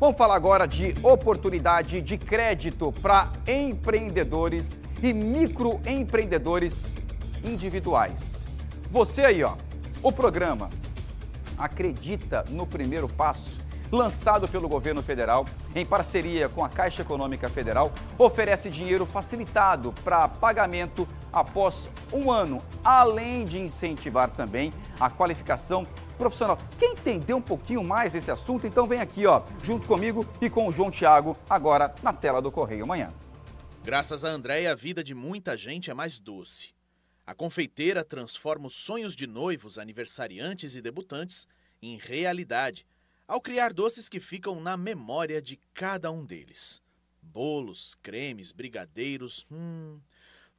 Vamos falar agora de oportunidade de crédito para empreendedores e microempreendedores individuais. Você aí, ó, o programa Acredita no Primeiro Passo, lançado pelo governo federal em parceria com a Caixa Econômica Federal, oferece dinheiro facilitado para pagamento após um ano, além de incentivar também a qualificação profissional. Quem entender um pouquinho mais desse assunto, então vem aqui, ó, junto comigo e com o João Tiago, agora na tela do Correio Manhã. Graças a Andréia, a vida de muita gente é mais doce. A confeiteira transforma os sonhos de noivos, aniversariantes e debutantes em realidade, ao criar doces que ficam na memória de cada um deles. Bolos, cremes, brigadeiros, hum,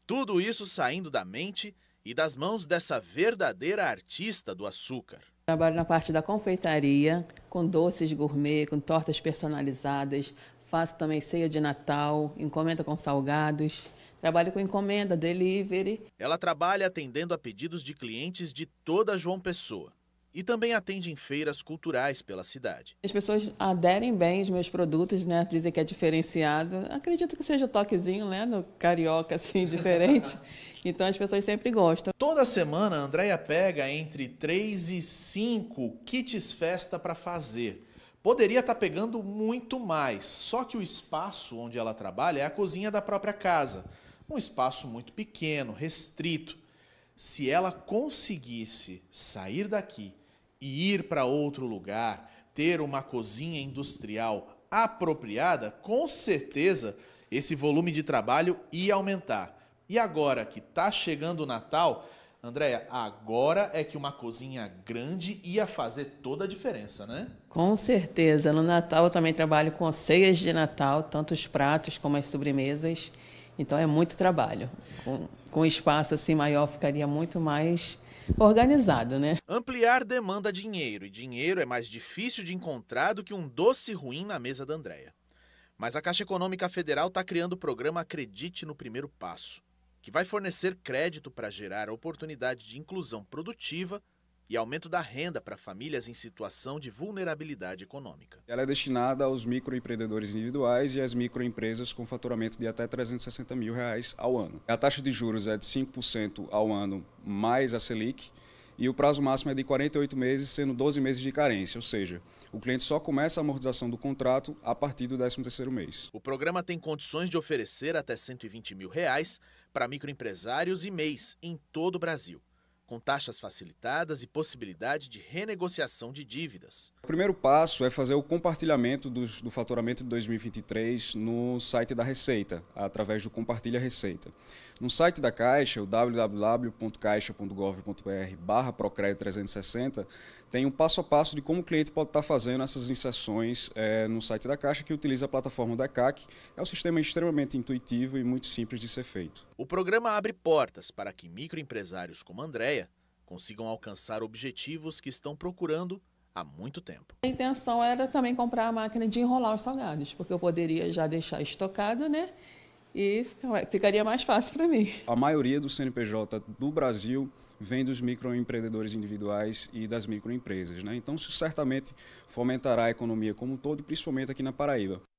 tudo isso saindo da mente e das mãos dessa verdadeira artista do açúcar. Trabalho na parte da confeitaria, com doces gourmet, com tortas personalizadas, faço também ceia de Natal, encomenda com salgados. Trabalho com encomenda, delivery. Ela trabalha atendendo a pedidos de clientes de toda João Pessoa e também atende em feiras culturais pela cidade. As pessoas aderem bem os meus produtos, né? Dizem que é diferenciado. Acredito que seja o toquezinho, né? No carioca, assim, diferente. Então as pessoas sempre gostam. Toda semana, a Andrea pega entre 3 e 5 kits festa para fazer. Poderia estar tá pegando muito mais, só que o espaço onde ela trabalha é a cozinha da própria casa. Um espaço muito pequeno, restrito. Se ela conseguisse sair daqui e ir para outro lugar, ter uma cozinha industrial apropriada, com certeza esse volume de trabalho ia aumentar. E agora que está chegando o Natal, Andréia, agora é que uma cozinha grande ia fazer toda a diferença, né? Com certeza. No Natal eu também trabalho com ceias de Natal, tanto os pratos como as sobremesas. Então é muito trabalho. Com, com espaço assim maior ficaria muito mais organizado, né? Ampliar demanda dinheiro, e dinheiro é mais difícil de encontrar do que um doce ruim na mesa da Andréia. Mas a Caixa Econômica Federal está criando o programa Acredite no Primeiro Passo, que vai fornecer crédito para gerar oportunidade de inclusão produtiva e aumento da renda para famílias em situação de vulnerabilidade econômica. Ela é destinada aos microempreendedores individuais e às microempresas com faturamento de até 360 mil reais ao ano. A taxa de juros é de 5% ao ano mais a Selic e o prazo máximo é de 48 meses, sendo 12 meses de carência, ou seja, o cliente só começa a amortização do contrato a partir do 13º mês. O programa tem condições de oferecer até 120 mil reais para microempresários e mês em todo o Brasil com taxas facilitadas e possibilidade de renegociação de dívidas. O primeiro passo é fazer o compartilhamento do faturamento de 2023 no site da Receita, através do Compartilha Receita. No site da Caixa, o www.caixa.gov.br barra Procreio 360, tem um passo a passo de como o cliente pode estar fazendo essas inserções é, no site da Caixa, que utiliza a plataforma da CAC. É um sistema extremamente intuitivo e muito simples de ser feito. O programa abre portas para que microempresários como a Andrea consigam alcançar objetivos que estão procurando há muito tempo. A intenção era também comprar a máquina de enrolar os salgados, porque eu poderia já deixar estocado, né? e ficaria mais fácil para mim. A maioria do CNPJ do Brasil vem dos microempreendedores individuais e das microempresas. Né? Então, isso certamente fomentará a economia como um todo, principalmente aqui na Paraíba.